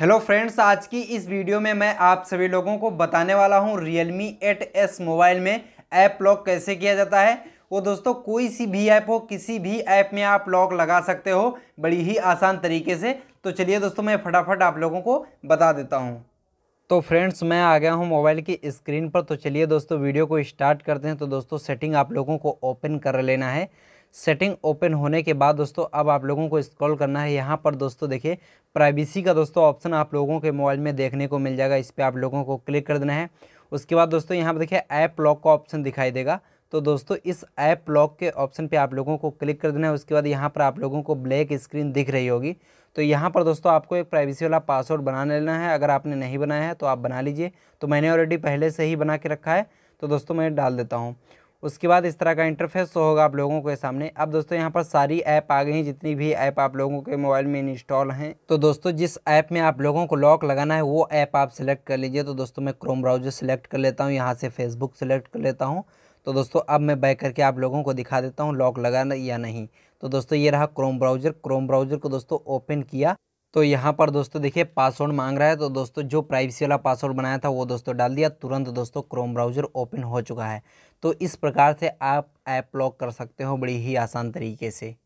hello friends आज की इस वीडियो में मैं आप सभी लोगों को बताने वाला हूं एट 8s मोबाइल में ऐप लॉक कैसे किया जाता है वो दोस्तों कोई सी भी ऐप हो किसी भी ऐप में आप लॉक लगा सकते हो बड़ी ही आसान तरीके से तो चलिए दोस्तों मैं फटाफट आप लोगों को बता देता हूँ तो फ्रेंड्स मैं आ गया हूँ मोबाइल की स्क्रीन पर तो चलिए दोस्तों वीडियो को स्टार्ट करते हैं तो दोस्तों सेटिंग आप लोगों को ओपन कर लेना है सेटिंग ओपन होने के बाद दोस्तों अब आप लोगों को स्क्रॉल करना है यहाँ पर दोस्तों देखिए प्राइवेसी का दोस्तों ऑप्शन आप लोगों के मोबाइल में देखने को मिल जाएगा इस पर आप लोगों को क्लिक कर देना है उसके बाद दोस्तों यहाँ पर देखिए ऐप लॉक का ऑप्शन दिखाई देगा तो दोस्तों इस ऐप लॉक के ऑप्शन पर आप लोगों को क्लिक कर देना है उसके बाद यहाँ पर आप लोगों को ब्लैक स्क्रीन दिख रही होगी तो यहाँ पर दोस्तों आपको एक प्राइवेसी वाला पासवर्ड बना लेना है अगर आपने नहीं बनाया है तो आप बना लीजिए तो मैंने ऑलरेडी पहले से ही बना के रखा है तो दोस्तों मैं डाल देता हूँ उसके बाद इस तरह का इंटरफेस होगा आप लोगों के सामने अब दोस्तों यहाँ पर सारी ऐप आ गई हैं जितनी भी ऐप आप लोगों के मोबाइल में इंस्टॉल हैं तो दोस्तों जिस ऐप में आप लोगों को लॉक लगाना है वो ऐप आप सिलेक्ट कर लीजिए तो दोस्तों मैं क्रोम ब्राउजर सेलेक्ट कर लेता हूँ यहाँ से फेसबुक सेलेक्ट कर लेता हूँ तो दोस्तों अब मैं बैक करके आप लोगों को दिखा देता हूँ लॉक लगाना या नहीं तो दोस्तों ये रहा क्रोम ब्राउज़र क्रोम ब्राउज़र को दोस्तों ओपन किया तो यहाँ पर दोस्तों देखिए पासवर्ड मांग रहा है तो दोस्तों जो प्राइवेसी वाला पासवर्ड बनाया था वो दोस्तों डाल दिया तुरंत दोस्तों क्रोम ब्राउज़र ओपन हो चुका है तो इस प्रकार से आप ऐप लॉक कर सकते हो बड़ी ही आसान तरीके से